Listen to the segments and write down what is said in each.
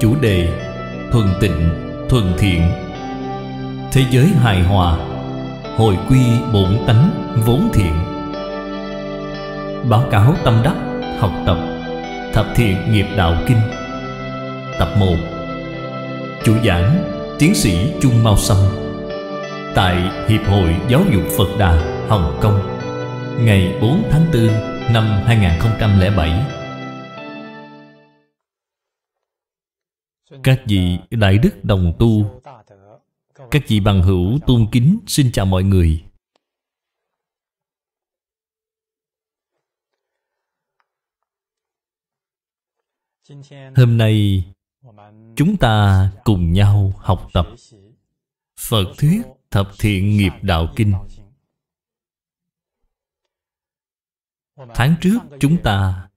Chủ đề Thuần tịnh, thuần thiện Thế giới hài hòa Hồi quy bổn tánh vốn thiện Báo cáo tâm đắc học tập Thập thiện nghiệp đạo kinh Tập 1 Chủ giảng Tiến sĩ Trung Mao Sâm Tại Hiệp hội Giáo dục Phật Đà, Hồng Kông Ngày 4 tháng 4 năm 2007 Các vị đại đức đồng tu Các vị bằng hữu tôn kính Xin chào mọi người Hôm nay Chúng ta cùng nhau học tập Phật Thuyết Thập Thiện Nghiệp Đạo Kinh Tháng trước chúng ta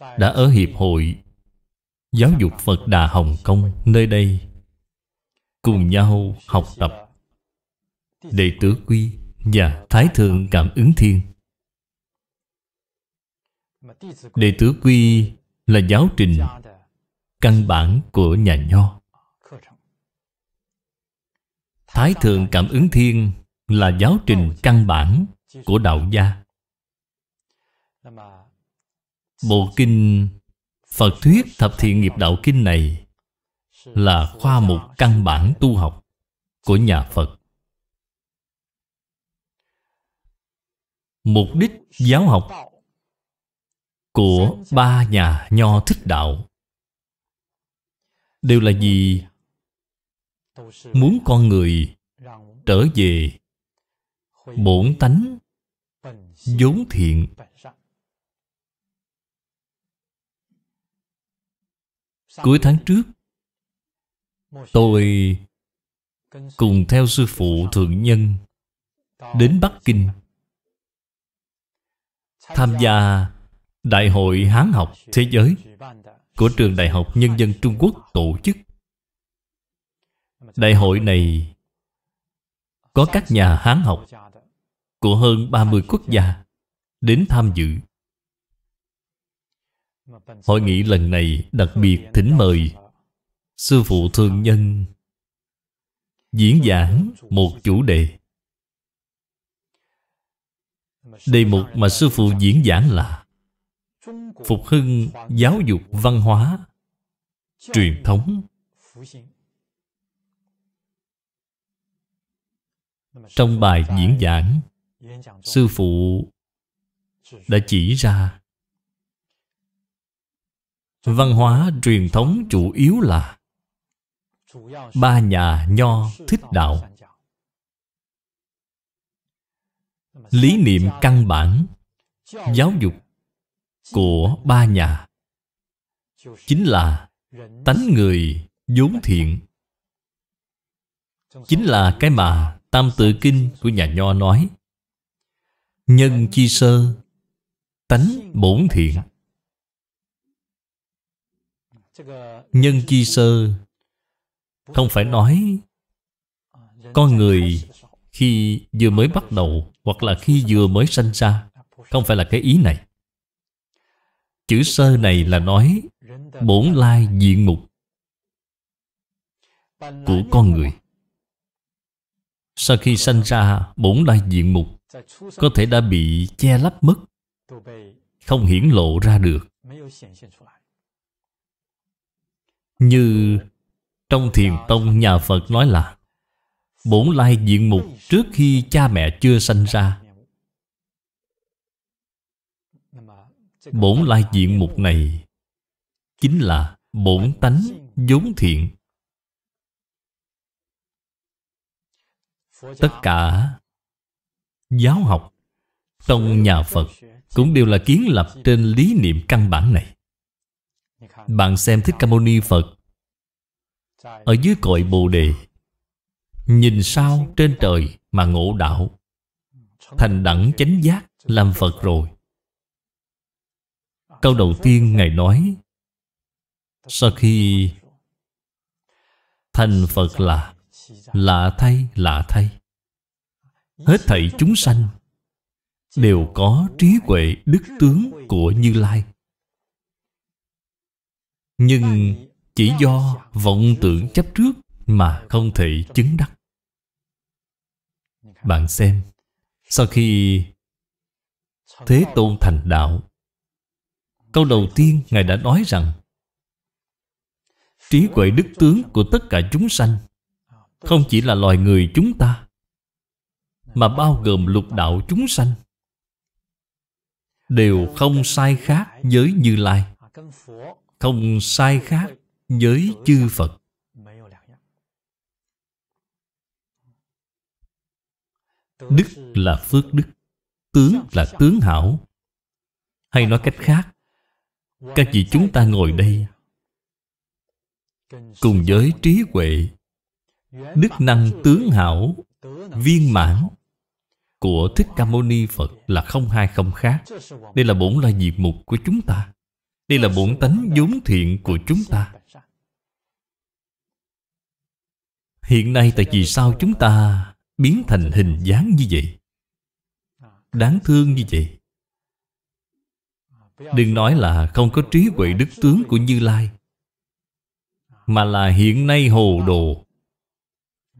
đã ở Hiệp hội Giáo dục Phật Đà Hồng Kông nơi đây Cùng nhau học tập Đệ tử Quy và Thái Thượng Cảm ứng Thiên Đệ tử Quy là giáo trình căn bản của nhà Nho Thái Thượng Cảm ứng Thiên là giáo trình căn bản của Đạo Gia Bộ Kinh Phật thuyết thập thiện nghiệp đạo kinh này Là khoa mục căn bản tu học Của nhà Phật Mục đích giáo học Của ba nhà nho thích đạo Đều là gì? Muốn con người trở về bổn tánh vốn thiện Cuối tháng trước Tôi cùng theo sư phụ Thượng Nhân đến Bắc Kinh tham gia Đại hội Hán học Thế giới của Trường Đại học Nhân dân Trung Quốc tổ chức. Đại hội này có các nhà Hán học của hơn 30 quốc gia đến tham dự. Hội nghị lần này đặc biệt thỉnh mời Sư phụ thương nhân Diễn giảng một chủ đề Đề mục mà sư phụ diễn giảng là Phục hưng giáo dục văn hóa Truyền thống Trong bài diễn giảng Sư phụ đã chỉ ra Văn hóa truyền thống chủ yếu là Ba nhà Nho thích đạo Lý niệm căn bản Giáo dục của ba nhà Chính là tánh người vốn thiện Chính là cái mà Tam tự kinh của nhà Nho nói Nhân chi sơ Tánh bổn thiện nhân chi sơ không phải nói con người khi vừa mới bắt đầu hoặc là khi vừa mới sanh ra không phải là cái ý này chữ sơ này là nói bổn lai diện mục của con người sau khi sanh ra bổn lai diện mục có thể đã bị che lấp mất không hiển lộ ra được như trong thiền tông nhà Phật nói là Bổn lai diện mục trước khi cha mẹ chưa sanh ra Bổn lai diện mục này Chính là bổn tánh vốn thiện Tất cả giáo học trong nhà Phật Cũng đều là kiến lập trên lý niệm căn bản này bạn xem Thích Ca Mâu Ni Phật Ở dưới cội Bồ Đề Nhìn sao trên trời mà ngộ đạo Thành đẳng chánh giác làm Phật rồi Câu đầu tiên Ngài nói Sau khi Thành Phật là Lạ thay, lạ thay Hết thảy chúng sanh Đều có trí huệ đức tướng của Như Lai nhưng chỉ do vọng tưởng chấp trước mà không thể chứng đắc bạn xem sau khi thế tôn thành đạo câu đầu tiên ngài đã nói rằng trí huệ đức tướng của tất cả chúng sanh không chỉ là loài người chúng ta mà bao gồm lục đạo chúng sanh đều không sai khác với như lai không sai khác với chư Phật. Đức là phước đức, tướng là tướng hảo. Hay nói cách khác, các vị chúng ta ngồi đây cùng với trí huệ, đức năng tướng hảo, viên mãn của Thích Ca Mâu Ni Phật là không hai không khác. Đây là bổn lai diệt mục của chúng ta. Đây là bổn tánh vốn thiện của chúng ta Hiện nay tại vì sao chúng ta biến thành hình dáng như vậy Đáng thương như vậy Đừng nói là không có trí huệ đức tướng của Như Lai Mà là hiện nay hồ đồ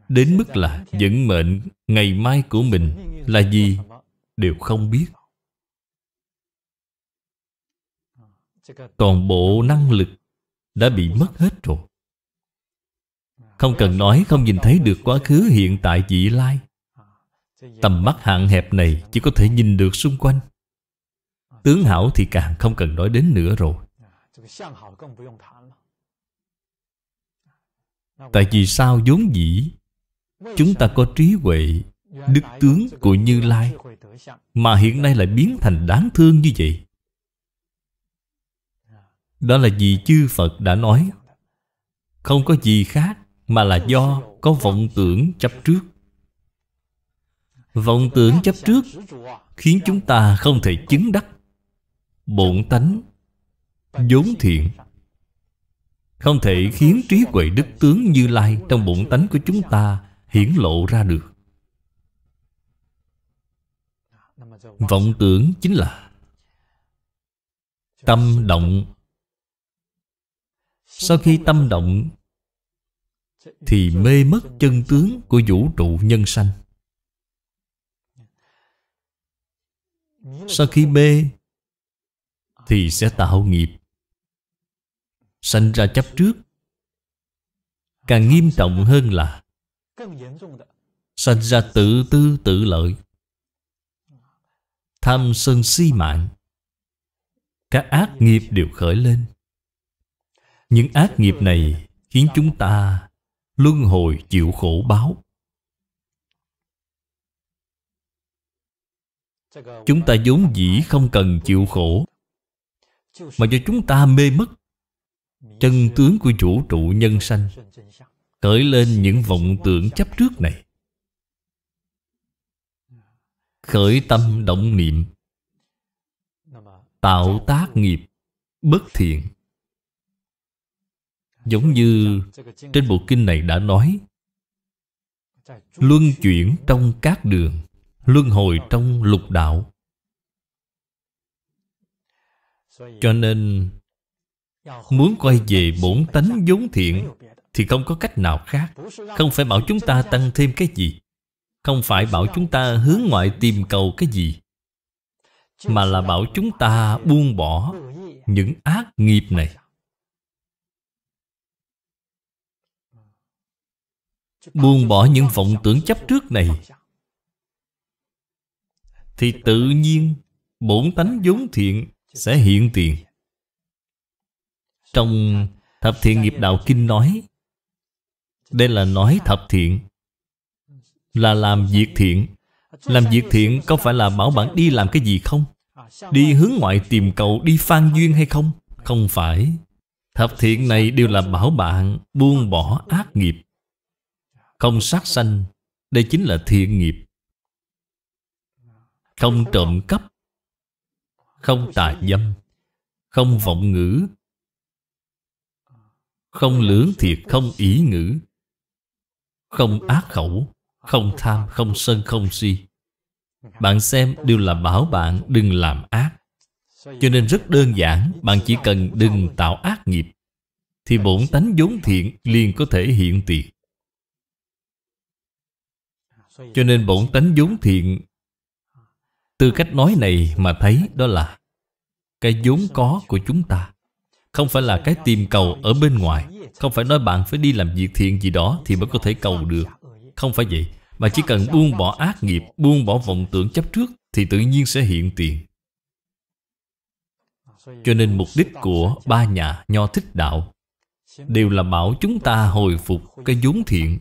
Đến mức là vận mệnh ngày mai của mình là gì Đều không biết toàn bộ năng lực đã bị mất hết rồi không cần nói không nhìn thấy được quá khứ hiện tại vị lai tầm mắt hạn hẹp này chỉ có thể nhìn được xung quanh tướng hảo thì càng không cần nói đến nữa rồi tại vì sao vốn dĩ chúng ta có trí huệ đức tướng của như lai mà hiện nay lại biến thành đáng thương như vậy đó là vì chư Phật đã nói Không có gì khác mà là do có vọng tưởng chấp trước Vọng tưởng chấp trước Khiến chúng ta không thể chứng đắc Bổn tánh vốn thiện Không thể khiến trí huệ đức tướng như lai Trong bổn tánh của chúng ta hiển lộ ra được Vọng tưởng chính là Tâm động sau khi tâm động Thì mê mất chân tướng của vũ trụ nhân sanh Sau khi mê Thì sẽ tạo nghiệp Sanh ra chấp trước Càng nghiêm trọng hơn là Sanh ra tự tư tự lợi Tham sân si mạng Các ác nghiệp đều khởi lên những ác nghiệp này khiến chúng ta luân hồi chịu khổ báo. Chúng ta vốn dĩ không cần chịu khổ Mà do chúng ta mê mất Chân tướng của vũ trụ nhân sanh cởi lên những vọng tưởng chấp trước này Khởi tâm động niệm Tạo tác nghiệp Bất thiện Giống như trên bộ kinh này đã nói Luân chuyển trong các đường Luân hồi trong lục đạo Cho nên Muốn quay về bổn tánh vốn thiện Thì không có cách nào khác Không phải bảo chúng ta tăng thêm cái gì Không phải bảo chúng ta hướng ngoại tìm cầu cái gì Mà là bảo chúng ta buông bỏ Những ác nghiệp này Buông bỏ những vọng tưởng chấp trước này Thì tự nhiên Bổn tánh vốn thiện Sẽ hiện tiền Trong Thập thiện nghiệp đạo kinh nói Đây là nói thập thiện Là làm việc thiện Làm việc thiện có phải là bảo bạn đi làm cái gì không? Đi hướng ngoại tìm cầu đi phan duyên hay không? Không phải Thập thiện này đều là bảo bạn buông bỏ ác nghiệp không sát sanh Đây chính là thiện nghiệp Không trộm cắp Không tà dâm Không vọng ngữ Không lưỡng thiệt không ý ngữ Không ác khẩu Không tham không sân không si Bạn xem đều là bảo bạn đừng làm ác Cho nên rất đơn giản Bạn chỉ cần đừng tạo ác nghiệp Thì bổn tánh vốn thiện liền có thể hiện tiền cho nên bổn tánh vốn thiện Từ cách nói này mà thấy đó là Cái vốn có của chúng ta Không phải là cái tìm cầu ở bên ngoài Không phải nói bạn phải đi làm việc thiện gì đó Thì mới có thể cầu được Không phải vậy Mà chỉ cần buông bỏ ác nghiệp Buông bỏ vọng tưởng chấp trước Thì tự nhiên sẽ hiện tiền Cho nên mục đích của ba nhà Nho thích đạo Đều là bảo chúng ta hồi phục cái vốn thiện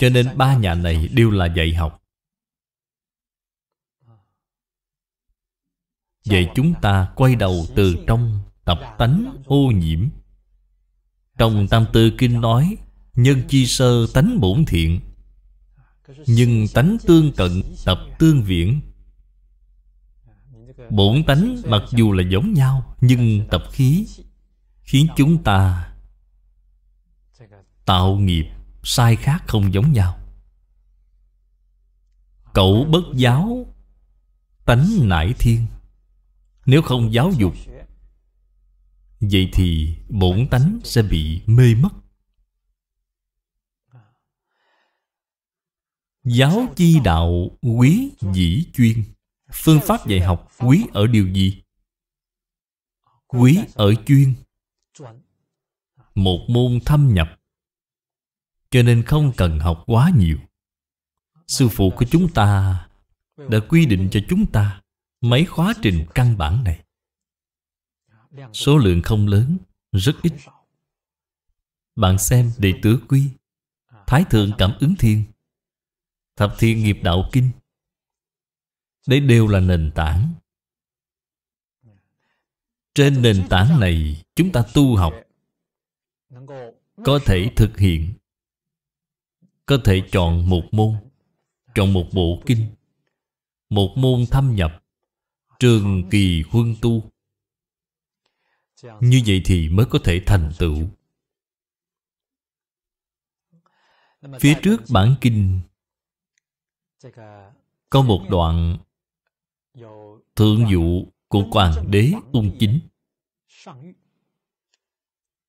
cho nên ba nhà này đều là dạy học vậy chúng ta quay đầu từ trong tập tánh ô nhiễm trong tam tư kinh nói nhân chi sơ tánh bổn thiện nhưng tánh tương cận tập tương viễn Bổn tánh mặc dù là giống nhau Nhưng tập khí Khiến chúng ta Tạo nghiệp sai khác không giống nhau cậu bất giáo tánh nải thiên nếu không giáo dục vậy thì bổn tánh sẽ bị mê mất giáo chi đạo quý dĩ chuyên phương pháp dạy học quý ở điều gì quý ở chuyên một môn thâm nhập cho nên không cần học quá nhiều Sư phụ của chúng ta Đã quy định cho chúng ta Mấy khóa trình căn bản này Số lượng không lớn Rất ít Bạn xem đệ tử quy Thái thượng cảm ứng thiên Thập thiên nghiệp đạo kinh đây đều là nền tảng Trên nền tảng này Chúng ta tu học Có thể thực hiện có thể chọn một môn Chọn một bộ kinh Một môn thâm nhập Trường kỳ huân tu Như vậy thì mới có thể thành tựu Phía trước bản kinh Có một đoạn Thượng dụ của Hoàng đế Ung Chính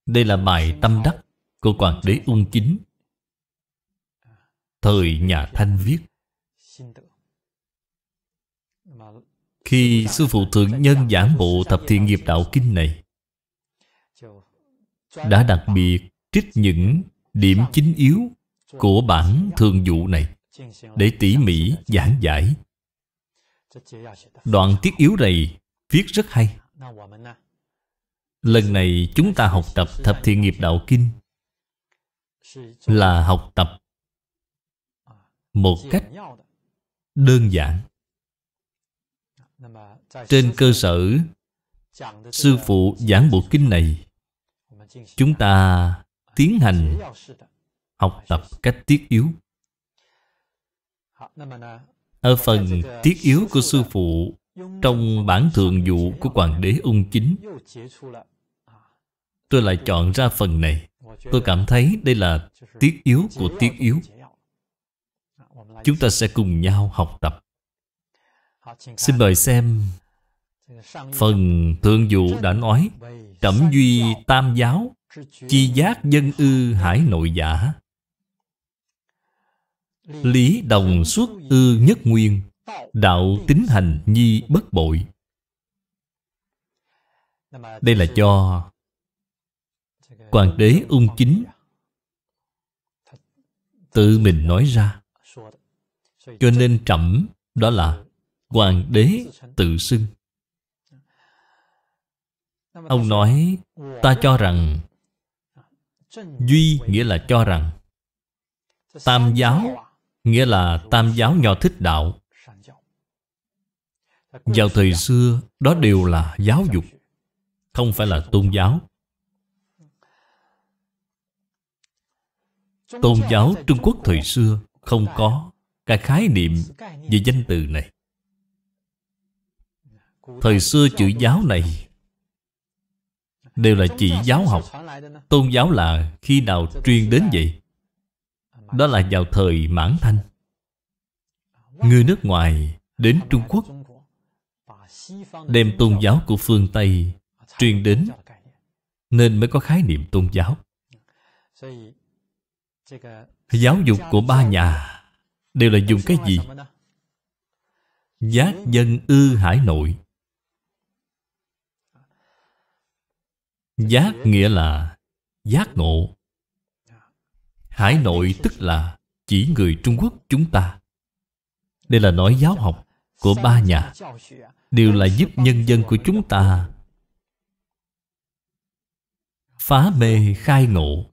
Đây là bài tâm đắc của Hoàng đế Ung Chính thời nhà Thanh viết Khi Sư Phụ Thượng Nhân giảng bộ Tập Thiện Nghiệp Đạo Kinh này Đã đặc biệt trích những điểm chính yếu của bản thường dụ này Để tỉ mỉ giảng giải Đoạn tiết yếu này viết rất hay Lần này chúng ta học tập Thập Thiện Nghiệp Đạo Kinh Là học tập một cách đơn giản trên cơ sở sư phụ giảng bộ kinh này chúng ta tiến hành học tập cách tiết yếu ở phần tiết yếu của sư phụ trong bản thượng dụ của hoàng đế ung chính tôi lại chọn ra phần này tôi cảm thấy đây là tiết yếu của tiết yếu chúng ta sẽ cùng nhau học tập xin mời xem phần thượng dụ đã nói trẫm duy tam giáo chi giác dân ư hải nội giả lý đồng xuất ư nhất nguyên đạo tính hành nhi bất bội đây là cho Hoàng đế ung chính Tự mình nói ra cho nên trẫm đó là Hoàng đế tự xưng Ông nói Ta cho rằng Duy nghĩa là cho rằng Tam giáo Nghĩa là tam giáo nho thích đạo Vào thời xưa Đó đều là giáo dục Không phải là tôn giáo Tôn giáo Trung Quốc thời xưa Không có cái khái niệm về danh từ này Thời xưa chữ giáo này Đều là chỉ giáo học Tôn giáo là khi nào truyền đến vậy Đó là vào thời Mãn Thanh Người nước ngoài đến Trung Quốc Đem tôn giáo của phương Tây truyền đến Nên mới có khái niệm tôn giáo Giáo dục của ba nhà đều là dùng cái gì giác dân ư hải nội giác nghĩa là giác ngộ hải nội tức là chỉ người trung quốc chúng ta đây là nói giáo học của ba nhà đều là giúp nhân dân của chúng ta phá mê khai ngộ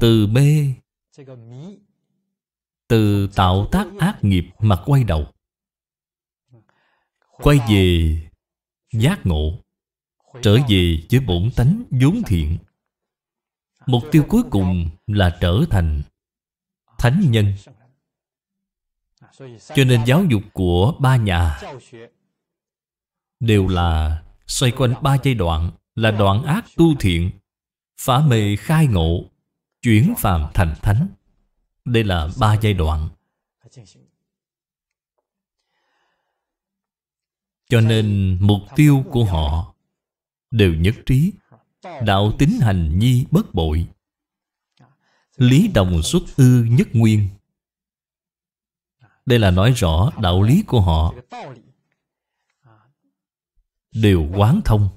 từ mê từ tạo tác ác nghiệp mà quay đầu quay về giác ngộ trở về với bổn tánh vốn thiện mục tiêu cuối cùng là trở thành thánh nhân cho nên giáo dục của ba nhà đều là xoay quanh ba giai đoạn là đoạn ác tu thiện phá mê khai ngộ chuyển phàm thành thánh đây là ba giai đoạn Cho nên mục tiêu của họ Đều nhất trí Đạo tính hành nhi bất bội Lý đồng xuất ư nhất nguyên Đây là nói rõ đạo lý của họ Đều quán thông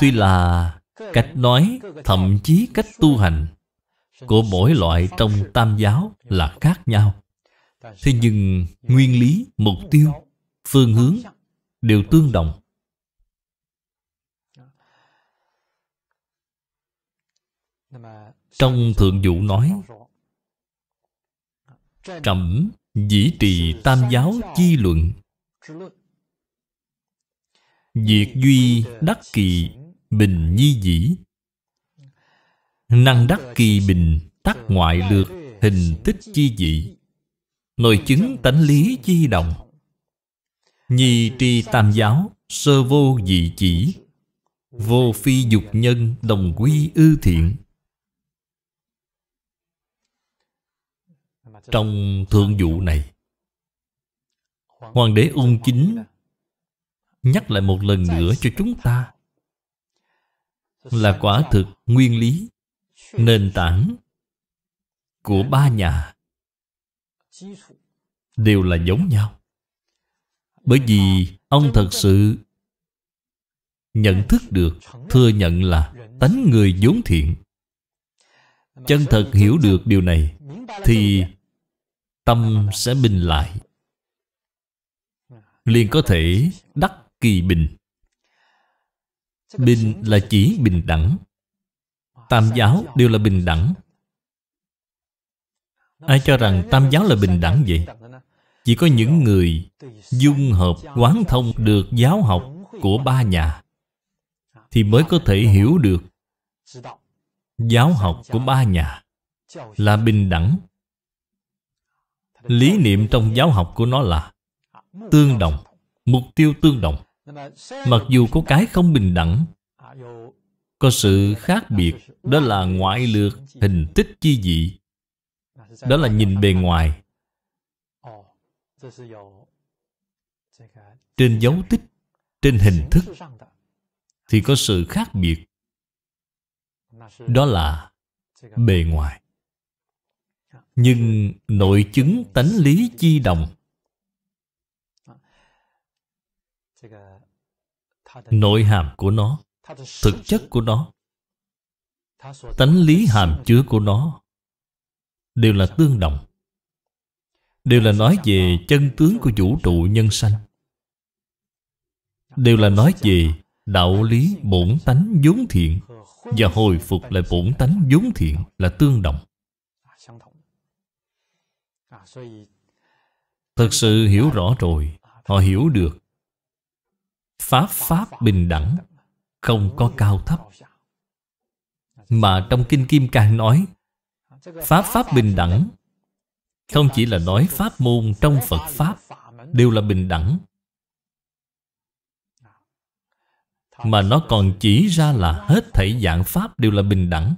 Tuy là cách nói Thậm chí cách tu hành của mỗi loại trong tam giáo là khác nhau thế nhưng nguyên lý mục tiêu phương hướng đều tương đồng trong thượng dụ nói trẫm dĩ trì tam giáo chi luận diệt duy đắc kỳ bình nhi dĩ Năng đắc kỳ bình Tắc ngoại lược Hình tích chi dị Nội chứng tánh lý chi động Nhi tri tam giáo Sơ vô dị chỉ Vô phi dục nhân Đồng quy ư thiện Trong thượng vụ này Hoàng đế ung chính Nhắc lại một lần nữa cho chúng ta Là quả thực nguyên lý nền tảng của ba nhà đều là giống nhau bởi vì ông thật sự nhận thức được thừa nhận là tánh người vốn thiện chân thật hiểu được điều này thì tâm sẽ bình lại liền có thể đắc kỳ bình bình là chỉ bình đẳng tam giáo đều là bình đẳng ai cho rằng tam giáo là bình đẳng vậy chỉ có những người dung hợp quán thông được giáo học của ba nhà thì mới có thể hiểu được giáo học của ba nhà là bình đẳng lý niệm trong giáo học của nó là tương đồng mục tiêu tương đồng mặc dù có cái không bình đẳng có sự khác biệt Đó là ngoại lược hình tích chi dị Đó là nhìn bề ngoài Trên dấu tích Trên hình thức Thì có sự khác biệt Đó là bề ngoài Nhưng nội chứng tánh lý chi đồng Nội hàm của nó thực chất của nó tánh lý hàm chứa của nó đều là tương đồng đều là nói về chân tướng của vũ trụ nhân sanh đều là nói về đạo lý bổn tánh vốn thiện và hồi phục lại bổn tánh vốn thiện là tương đồng thật sự hiểu rõ rồi họ hiểu được pháp pháp bình đẳng không có cao thấp mà trong kinh kim càng nói pháp pháp bình đẳng không chỉ là nói pháp môn trong phật pháp đều là bình đẳng mà nó còn chỉ ra là hết thảy dạng pháp đều là bình đẳng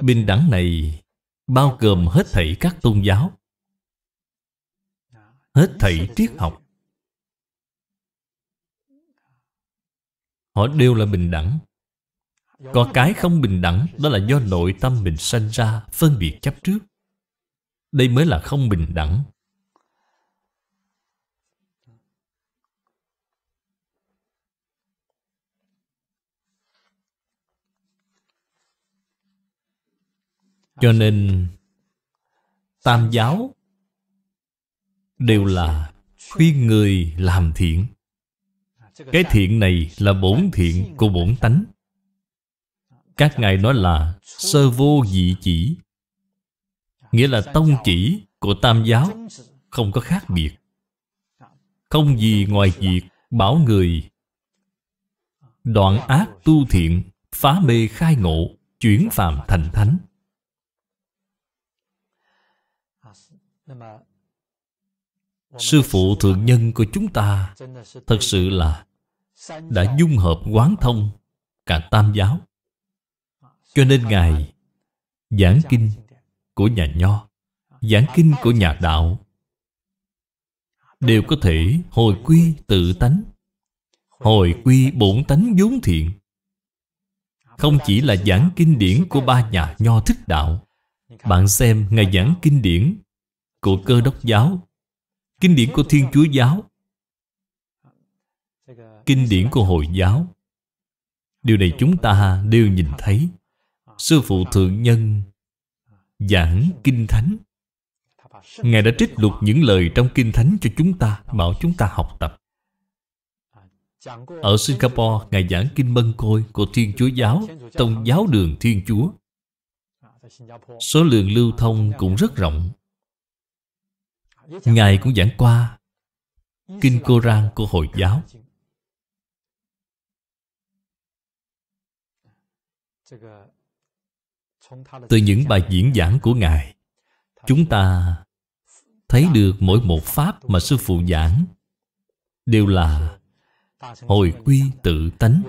bình đẳng này bao gồm hết thảy các tôn giáo hết thảy triết học Họ đều là bình đẳng Có cái không bình đẳng Đó là do nội tâm mình sanh ra Phân biệt chấp trước Đây mới là không bình đẳng Cho nên Tam giáo Đều là khuyên người làm thiện cái thiện này là bổn thiện của bổn tánh Các ngài nói là Sơ vô dị chỉ Nghĩa là tông chỉ của tam giáo Không có khác biệt Không gì ngoài việc bảo người Đoạn ác tu thiện Phá mê khai ngộ Chuyển phàm thành thánh Sư phụ thượng nhân của chúng ta Thật sự là đã dung hợp quán thông cả tam giáo cho nên ngài giảng kinh của nhà nho giảng kinh của nhà đạo đều có thể hồi quy tự tánh hồi quy bổn tánh vốn thiện không chỉ là giảng kinh điển của ba nhà nho thức đạo bạn xem ngài giảng kinh điển của cơ đốc giáo kinh điển của thiên chúa giáo kinh điển của Hồi giáo Điều này chúng ta đều nhìn thấy Sư phụ Thượng Nhân Giảng Kinh Thánh Ngài đã trích lục những lời trong Kinh Thánh cho chúng ta Bảo chúng ta học tập Ở Singapore, Ngài giảng Kinh Mân Côi Của Thiên Chúa Giáo Tông Giáo Đường Thiên Chúa Số lượng lưu thông cũng rất rộng Ngài cũng giảng qua Kinh Koran của Hồi giáo từ những bài diễn giảng của ngài chúng ta thấy được mỗi một pháp mà sư phụ giảng đều là hồi quy tự tánh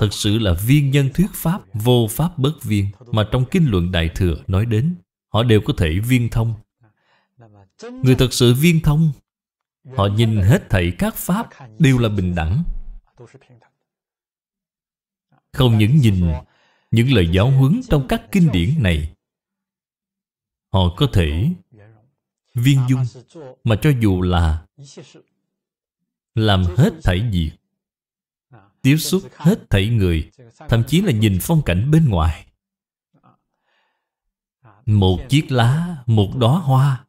thật sự là viên nhân thuyết pháp vô pháp bất viên mà trong kinh luận đại thừa nói đến họ đều có thể viên thông người thật sự viên thông họ nhìn hết thảy các pháp đều là bình đẳng không những nhìn những lời giáo huấn trong các kinh điển này họ có thể viên dung mà cho dù là làm hết thảy việc tiếp xúc hết thảy người thậm chí là nhìn phong cảnh bên ngoài một chiếc lá một đóa hoa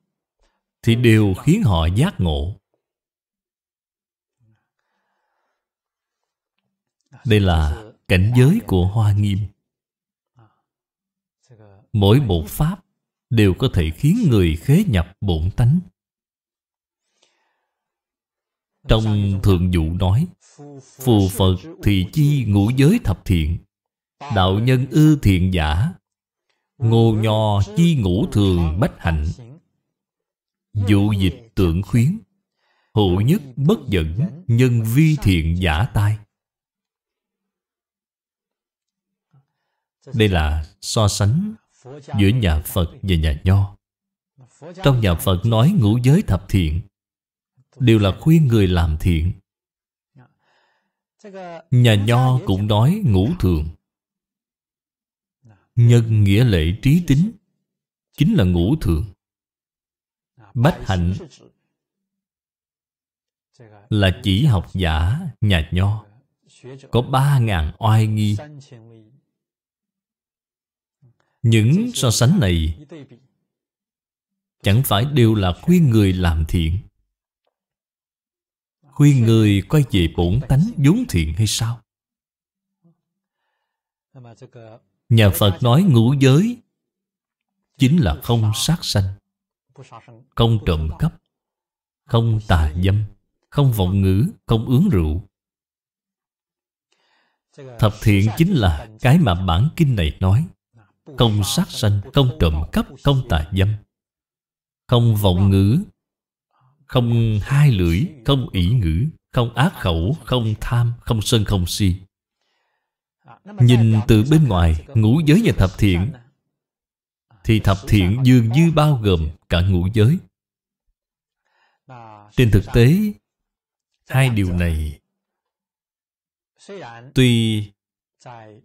thì đều khiến họ giác ngộ đây là cảnh giới của hoa nghiêm mỗi một pháp đều có thể khiến người khế nhập bổn tánh. Trong Thượng Dụ nói, Phù Phật thì chi ngũ giới thập thiện, Đạo nhân ư thiện giả, Ngô nho chi ngũ thường bách hạnh, Dụ dịch tượng khuyến, hữu nhất bất dẫn, nhân vi thiện giả tai. Đây là so sánh giữa nhà Phật và nhà Nho. Trong nhà Phật nói ngũ giới thập thiện đều là khuyên người làm thiện. Nhà Nho cũng nói ngũ thường. Nhân nghĩa lễ trí tính chính là ngũ thường. Bách hạnh là chỉ học giả nhà Nho có ba ngàn oai nghi những so sánh này Chẳng phải đều là khuyên người làm thiện Khuyên người quay về bổn tánh vốn thiện hay sao? Nhà Phật nói ngũ giới Chính là không sát sanh Không trộm cắp Không tà dâm Không vọng ngữ Không uống rượu Thập thiện chính là cái mà bản kinh này nói không sát sanh, không trộm cắp, không tà dâm, không vọng ngữ, không hai lưỡi, không ỷ ngữ, không ác khẩu, không tham, không sân, không si. Nhìn từ bên ngoài, ngũ giới và thập thiện thì thập thiện dường như bao gồm cả ngũ giới. Trên thực tế, hai điều này tuy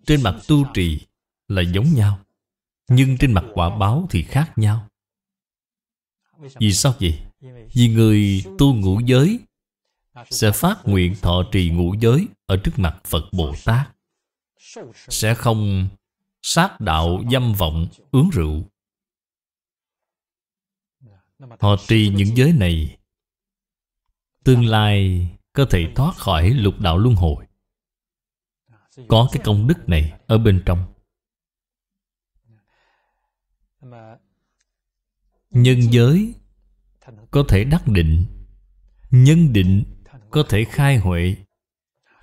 trên mặt tu trì là giống nhau nhưng trên mặt quả báo thì khác nhau vì sao vậy vì người tu ngũ giới sẽ phát nguyện thọ trì ngũ giới ở trước mặt phật bồ tát sẽ không sát đạo dâm vọng uống rượu họ trì những giới này tương lai có thể thoát khỏi lục đạo luân hồi có cái công đức này ở bên trong nhân giới có thể đắc định nhân định có thể khai huệ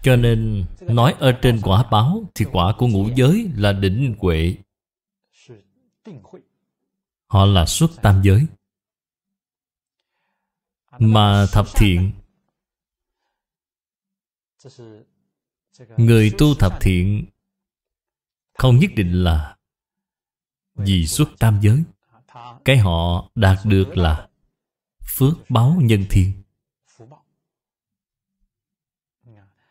cho nên nói ở trên quả báo thì quả của ngũ giới là định huệ họ là xuất tam giới mà thập thiện người tu thập thiện không nhất định là vì xuất tam giới cái họ đạt được là Phước báo nhân thiên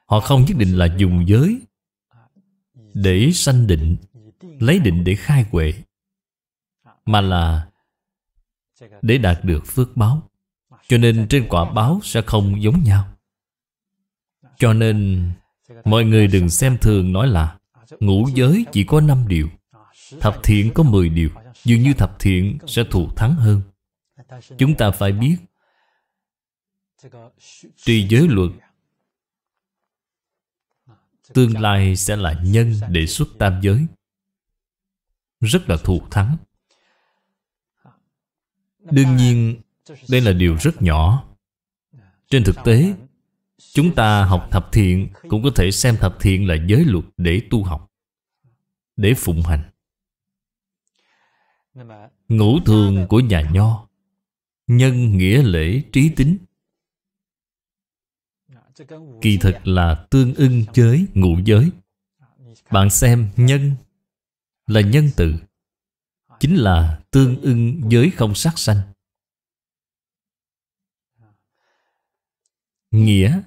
Họ không nhất định là dùng giới Để sanh định Lấy định để khai huệ Mà là Để đạt được phước báo Cho nên trên quả báo sẽ không giống nhau Cho nên Mọi người đừng xem thường nói là Ngũ giới chỉ có 5 điều Thập thiện có 10 điều dường như thập thiện sẽ thù thắng hơn chúng ta phải biết trì giới luật tương lai sẽ là nhân để xuất tam giới rất là thù thắng đương nhiên đây là điều rất nhỏ trên thực tế chúng ta học thập thiện cũng có thể xem thập thiện là giới luật để tu học để phụng hành Ngũ thường của nhà Nho Nhân nghĩa lễ trí tính Kỳ thực là tương ưng giới ngũ giới Bạn xem nhân là nhân từ Chính là tương ưng giới không sát sanh Nghĩa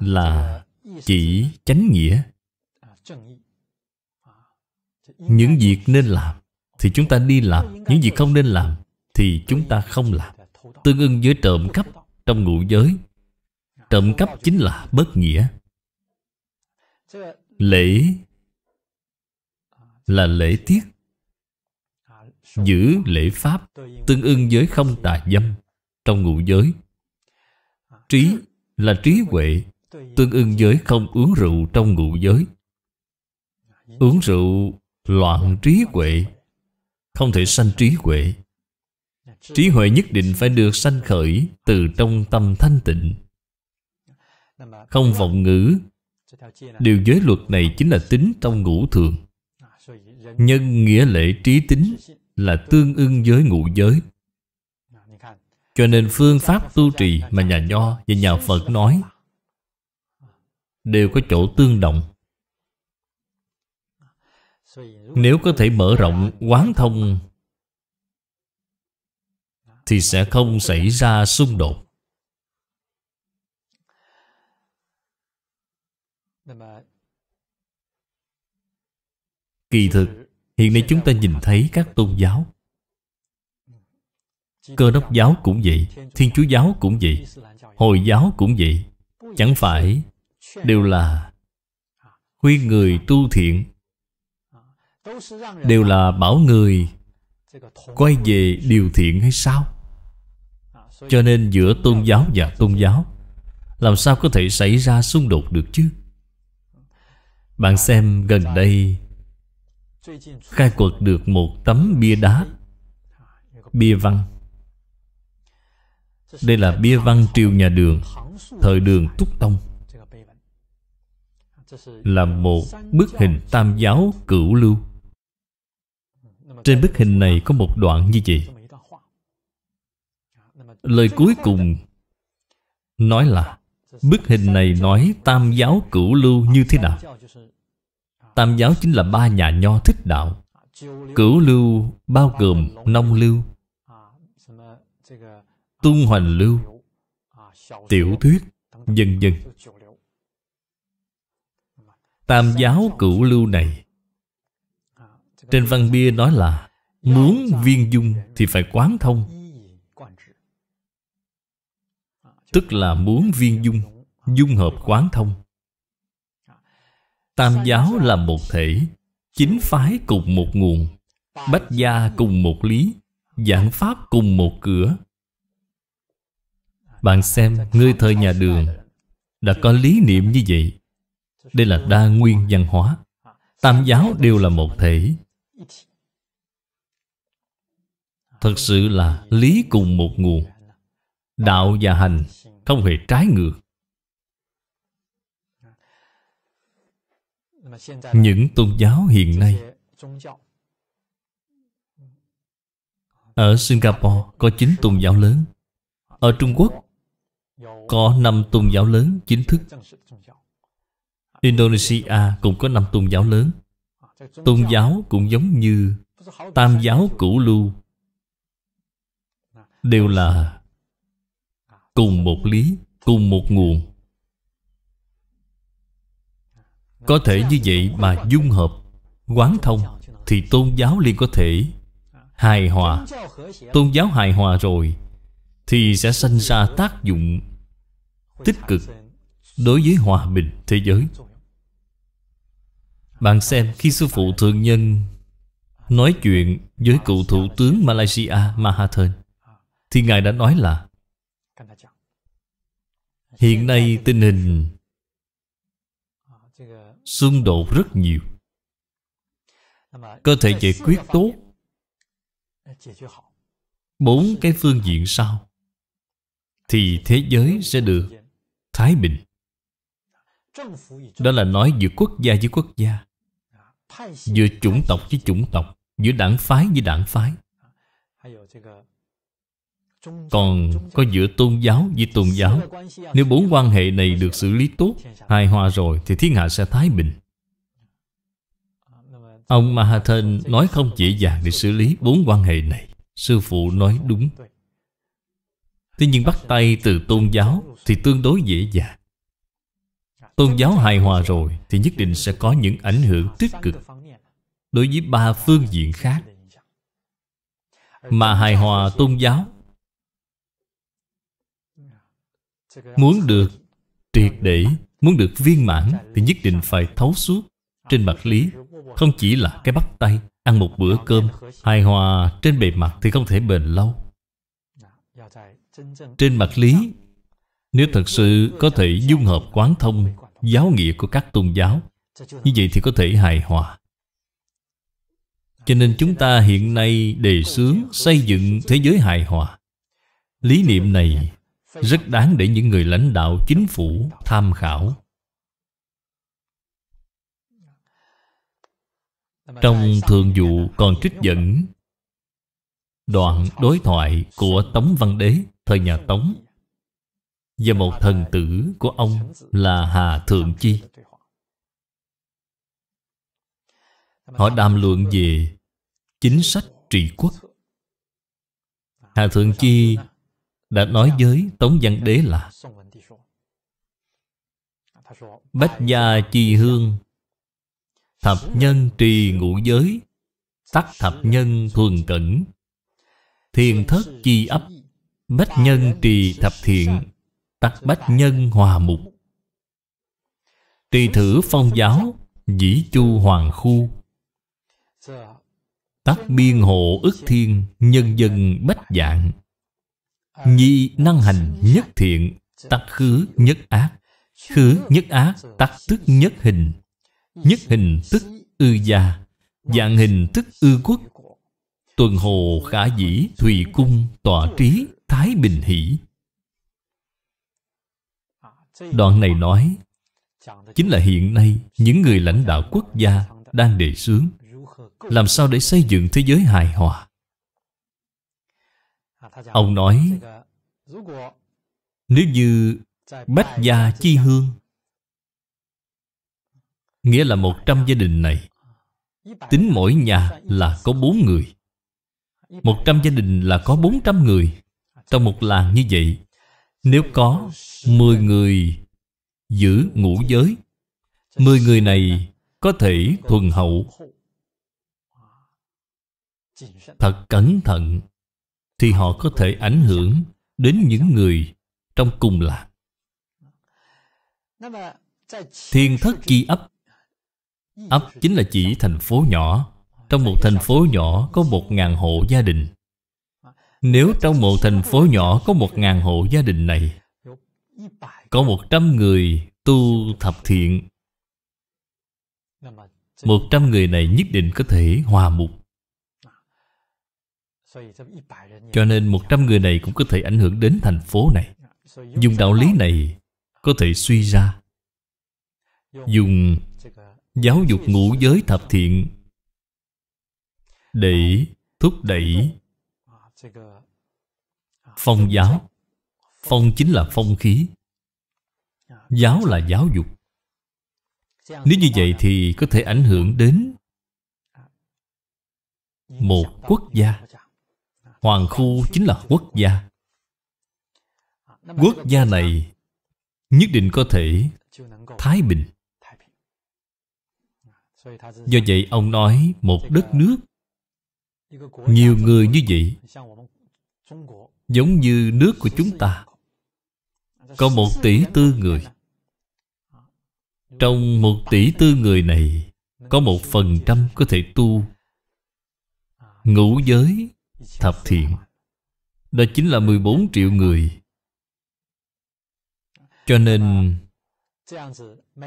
là chỉ chánh nghĩa Những việc nên làm thì chúng ta đi làm Những gì không nên làm Thì chúng ta không làm Tương ưng với trộm cắp trong ngũ giới Trộm cắp chính là bất nghĩa Lễ Là lễ tiết Giữ lễ pháp Tương ưng với không tà dâm Trong ngũ giới Trí là trí huệ Tương ưng với không uống rượu trong ngũ giới Uống rượu loạn trí huệ không thể sanh trí huệ trí huệ nhất định phải được sanh khởi từ trong tâm thanh tịnh không vọng ngữ điều giới luật này chính là tính trong ngũ thường nhân nghĩa lễ trí tính là tương ưng với ngũ giới cho nên phương pháp tu trì mà nhà nho và nhà phật nói đều có chỗ tương đồng nếu có thể mở rộng quán thông Thì sẽ không xảy ra xung đột Kỳ thực Hiện nay chúng ta nhìn thấy các tôn giáo Cơ đốc giáo cũng vậy Thiên chúa giáo cũng vậy Hồi giáo cũng vậy Chẳng phải Đều là khuyên người tu thiện đều là bảo người quay về điều thiện hay sao cho nên giữa tôn giáo và tôn giáo làm sao có thể xảy ra xung đột được chứ bạn xem gần đây khai cuộc được một tấm bia đá bia văn đây là bia văn triều nhà đường thời đường túc tông là một bức hình tam giáo cửu lưu trên bức hình này có một đoạn như vậy Lời cuối cùng Nói là Bức hình này nói tam giáo cửu lưu như thế nào Tam giáo chính là ba nhà nho thích đạo Cửu lưu bao gồm nông lưu Tung hoành lưu Tiểu thuyết Dân dân Tam giáo cửu lưu này trên văn bia nói là Muốn viên dung thì phải quán thông Tức là muốn viên dung Dung hợp quán thông Tam giáo là một thể Chính phái cùng một nguồn Bách gia cùng một lý Giảng pháp cùng một cửa Bạn xem người thời nhà đường Đã có lý niệm như vậy Đây là đa nguyên văn hóa Tam giáo đều là một thể thật sự là lý cùng một nguồn đạo và hành không hề trái ngược những tôn giáo hiện nay ở singapore có 9 tôn giáo lớn ở trung quốc có 5 tôn giáo lớn chính thức Indonesia cũng có 5 tôn giáo lớn Tôn giáo cũng giống như Tam giáo cũ lưu Đều là Cùng một lý Cùng một nguồn Có thể như vậy mà dung hợp Quán thông Thì tôn giáo liền có thể Hài hòa Tôn giáo hài hòa rồi Thì sẽ sanh ra tác dụng Tích cực Đối với hòa bình thế giới bạn xem khi sư phụ thượng nhân nói chuyện với cựu thủ tướng Malaysia Mahathir thì Ngài đã nói là Hiện nay tình hình xung đột rất nhiều Có thể giải quyết tốt Bốn cái phương diện sau Thì thế giới sẽ được Thái bình Đó là nói giữa quốc gia với quốc gia giữa chủng tộc với chủng tộc giữa đảng phái với đảng phái còn có giữa tôn giáo với tôn giáo nếu bốn quan hệ này được xử lý tốt hài hòa rồi thì thiên hạ sẽ thái bình ông mahathen nói không dễ dàng để xử lý bốn quan hệ này sư phụ nói đúng dạ, dạ. Tuy nhiên bắt dạ, tay từ tôn giáo thì tương đối dễ dàng Tôn giáo hài hòa rồi Thì nhất định sẽ có những ảnh hưởng tích cực Đối với ba phương diện khác Mà hài hòa tôn giáo Muốn được triệt để Muốn được viên mãn Thì nhất định phải thấu suốt Trên mặt lý Không chỉ là cái bắt tay Ăn một bữa cơm Hài hòa trên bề mặt thì không thể bền lâu Trên mặt lý Nếu thật sự có thể dung hợp quán thông giáo nghĩa của các tôn giáo như vậy thì có thể hài hòa cho nên chúng ta hiện nay đề xướng xây dựng thế giới hài hòa lý niệm này rất đáng để những người lãnh đạo chính phủ tham khảo trong thường dụ còn trích dẫn đoạn đối thoại của tống văn đế thời nhà tống và một thần tử của ông là Hà Thượng Chi Họ đàm luận về chính sách trị quốc Hà Thượng Chi đã nói với Tống Văn Đế là Bách gia chi hương Thập nhân trì ngũ giới Tắc thập nhân thuần cẩn Thiền thất chi ấp Bách nhân trì thập thiện tắc bách nhân hòa mục tùy thử phong giáo dĩ chu hoàng khu tắc biên hộ ức thiên nhân dân bách dạng nhi năng hành nhất thiện tắc khứ nhất ác khứ nhất ác tắc tức nhất hình nhất hình tức ư gia dạng hình tức ư quốc tuần hồ khả dĩ thùy cung tọa trí thái bình hỷ Đoạn này nói Chính là hiện nay những người lãnh đạo quốc gia đang đề xướng Làm sao để xây dựng thế giới hài hòa Ông nói Nếu như Bách gia chi hương Nghĩa là một trăm gia đình này Tính mỗi nhà là có bốn người một trăm gia đình là có bốn trăm người Trong một làng như vậy nếu có 10 người giữ ngũ giới 10 người này có thể thuần hậu Thật cẩn thận Thì họ có thể ảnh hưởng đến những người trong cùng lạc Thiên thất chi ấp Ấp chính là chỉ thành phố nhỏ Trong một thành phố nhỏ có một ngàn hộ gia đình nếu trong một thành phố nhỏ có một ngàn hộ gia đình này Có một trăm người tu thập thiện Một trăm người này nhất định có thể hòa mục Cho nên một trăm người này cũng có thể ảnh hưởng đến thành phố này Dùng đạo lý này có thể suy ra Dùng giáo dục ngũ giới thập thiện Để thúc đẩy phong giáo phong chính là phong khí giáo là giáo dục nếu như vậy thì có thể ảnh hưởng đến một à, quốc gia hoàng khu chính là quốc gia quốc gia này nhất định có thể thái bình à, do vậy ông nói một đất nước nhiều người như vậy giống như nước của chúng ta có một tỷ tư người trong một tỷ tư người này có một phần trăm có thể tu ngũ giới thập thiện đó chính là 14 triệu người cho nên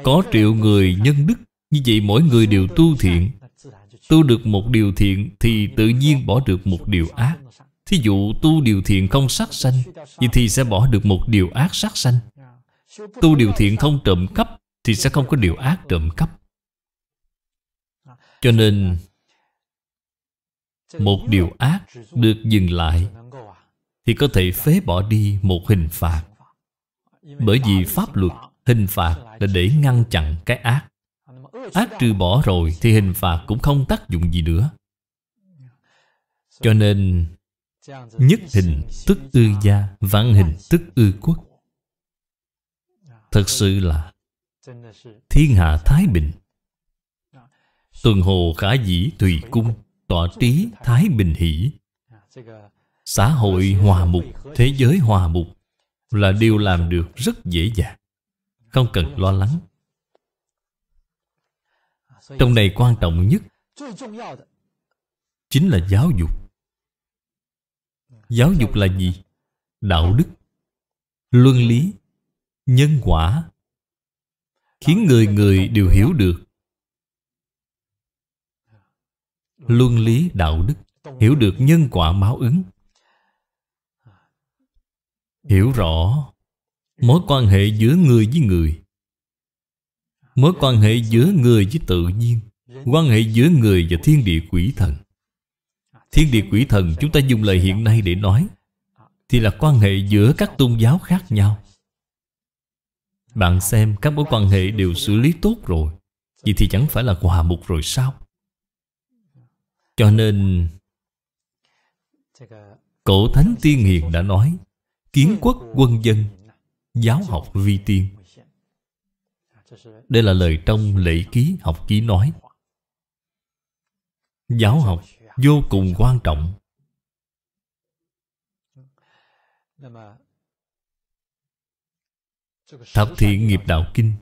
có triệu người nhân đức như vậy mỗi người đều tu thiện Tu được một điều thiện Thì tự nhiên bỏ được một điều ác Thí dụ tu điều thiện không sát sanh Vậy thì sẽ bỏ được một điều ác sát sanh Tu điều thiện không trộm cắp Thì sẽ không có điều ác trộm cắp Cho nên Một điều ác được dừng lại Thì có thể phế bỏ đi một hình phạt Bởi vì pháp luật Hình phạt là để ngăn chặn cái ác Ác trừ bỏ rồi Thì hình phạt cũng không tác dụng gì nữa Cho nên Nhất hình tức ư gia Vạn hình tức ư quốc Thật sự là Thiên hạ Thái Bình Tuần hồ khả dĩ tùy cung Tọa trí Thái Bình hỷ Xã hội hòa mục Thế giới hòa mục Là điều làm được rất dễ dàng Không cần lo lắng trong này quan trọng nhất chính là giáo dục giáo dục là gì đạo đức luân lý nhân quả khiến người người đều hiểu được luân lý đạo đức hiểu được nhân quả báo ứng hiểu rõ mối quan hệ giữa người với người mối quan hệ giữa người với tự nhiên quan hệ giữa người và thiên địa quỷ thần thiên địa quỷ thần chúng ta dùng lời hiện nay để nói thì là quan hệ giữa các tôn giáo khác nhau bạn xem các mối quan hệ đều xử lý tốt rồi Vậy thì chẳng phải là hòa mục rồi sao Cho nên Cổ Thánh Tiên Hiền đã nói Kiến quốc quân dân Giáo học vi tiên đây là lời trong lễ ký học ký nói Giáo học vô cùng quan trọng Thập thiện nghiệp đạo kinh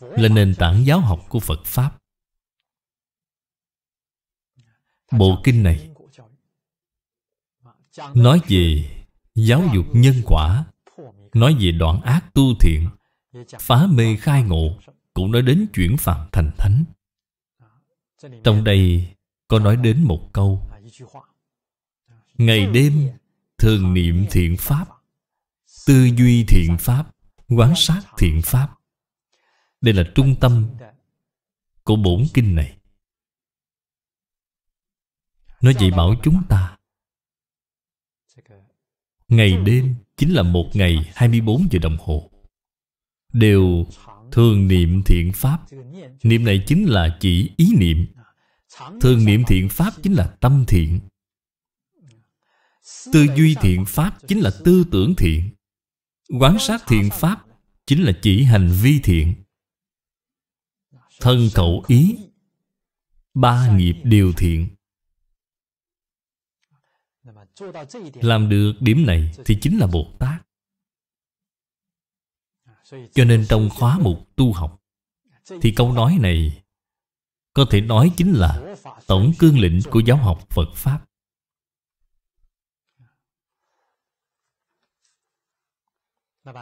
Là nền tảng giáo học của Phật Pháp Bộ kinh này Nói về giáo dục nhân quả Nói về đoạn ác tu thiện phá mê khai ngộ cũng nói đến chuyển phạm thành thánh trong đây có nói đến một câu ngày đêm thường niệm thiện pháp tư duy thiện pháp quán sát thiện pháp đây là trung tâm của bổn kinh này nó dạy bảo chúng ta ngày đêm chính là một ngày 24 giờ đồng hồ đều thường niệm thiện pháp niệm này chính là chỉ ý niệm thường niệm thiện pháp chính là tâm thiện tư duy thiện pháp chính là tư tưởng thiện quán sát thiện pháp chính là chỉ hành vi thiện thân khẩu ý ba nghiệp đều thiện làm được điểm này thì chính là bồ tát cho nên trong khóa mục tu học thì câu nói này có thể nói chính là tổng cương lĩnh của giáo học Phật Pháp.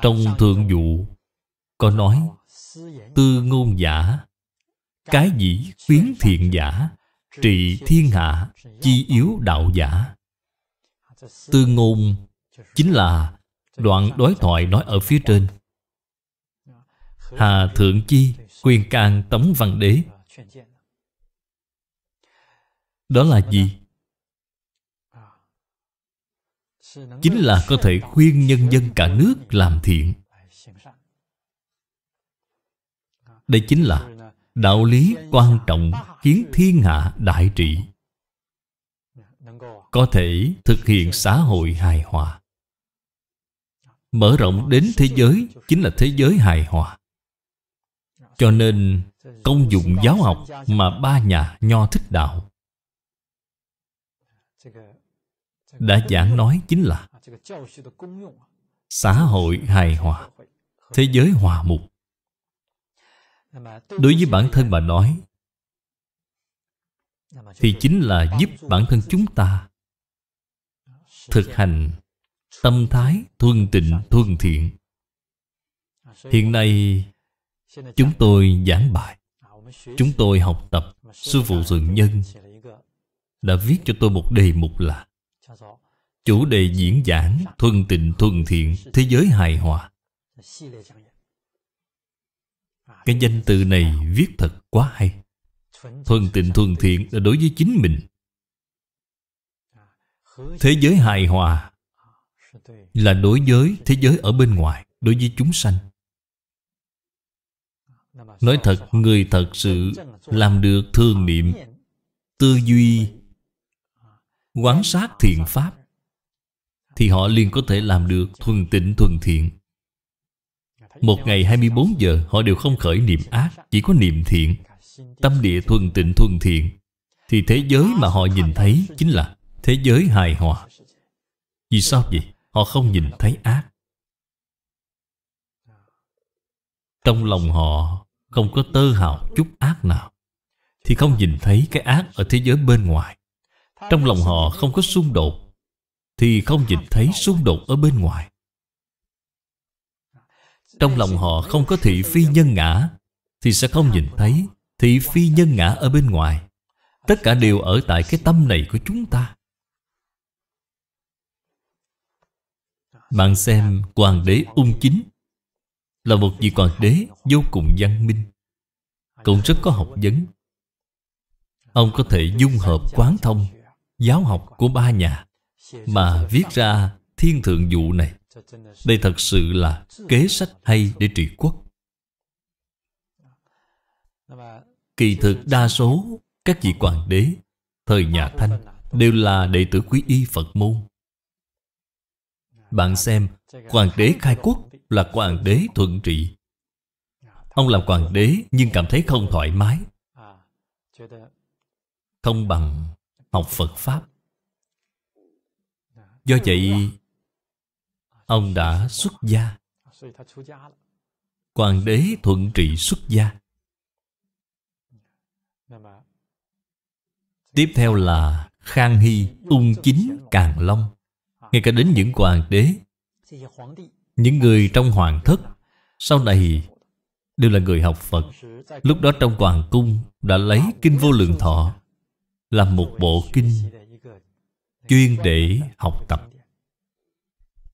Trong thượng dụ có nói tư ngôn giả, cái dĩ khuyến thiện giả, trị thiên hạ, chi yếu đạo giả. Tư ngôn chính là đoạn đối thoại nói ở phía trên Hà Thượng Chi quyền can Tống Văn Đế Đó là gì? Chính là có thể khuyên nhân dân cả nước làm thiện Đây chính là đạo lý quan trọng khiến thiên hạ đại trị Có thể thực hiện xã hội hài hòa Mở rộng đến thế giới chính là thế giới hài hòa cho nên công dụng giáo học mà ba nhà nho thích đạo đã giảng nói chính là xã hội hài hòa, thế giới hòa mục. Đối với bản thân mà nói thì chính là giúp bản thân chúng ta thực hành tâm thái thuần tịnh thuần thiện hiện nay Chúng tôi giảng bài Chúng tôi học tập Sư phụ Thượng Nhân Đã viết cho tôi một đề mục là Chủ đề diễn giảng Thuần tịnh thuần thiện Thế giới hài hòa Cái danh từ này viết thật quá hay Thuần tịnh thuần thiện là đối với chính mình Thế giới hài hòa Là đối với thế giới ở bên ngoài Đối với chúng sanh Nói thật, người thật sự làm được thương niệm Tư duy Quán sát thiện pháp Thì họ liền có thể làm được thuần tịnh thuần thiện Một ngày 24 giờ họ đều không khởi niệm ác Chỉ có niệm thiện Tâm địa thuần tịnh thuần thiện Thì thế giới mà họ nhìn thấy chính là Thế giới hài hòa Vì sao vậy? Họ không nhìn thấy ác Trong lòng họ không có tơ hào chút ác nào thì không nhìn thấy cái ác ở thế giới bên ngoài trong lòng họ không có xung đột thì không nhìn thấy xung đột ở bên ngoài trong lòng họ không có thị phi nhân ngã thì sẽ không nhìn thấy thị phi nhân ngã ở bên ngoài tất cả đều ở tại cái tâm này của chúng ta bạn xem hoàng đế ung chính là một vị hoàng đế vô cùng văn minh Cũng rất có học vấn Ông có thể dung hợp quán thông Giáo học của ba nhà Mà viết ra thiên thượng vụ này Đây thật sự là kế sách hay để trị quốc Kỳ thực đa số các vị hoàng đế Thời nhà Thanh đều là đệ tử quý y Phật môn Bạn xem, hoàng đế khai quốc là hoàng đế thuận trị Ông làm hoàng đế nhưng cảm thấy không thoải mái Không bằng học Phật Pháp Do vậy Ông đã xuất gia Hoàng đế thuận trị xuất gia Tiếp theo là Khang Hy, Ung Chính, Càng Long Ngay cả đến những hoàng đế những người trong hoàng thất Sau này đều là người học Phật Lúc đó trong hoàng cung Đã lấy Kinh Vô Lượng Thọ Làm một bộ kinh Chuyên để học tập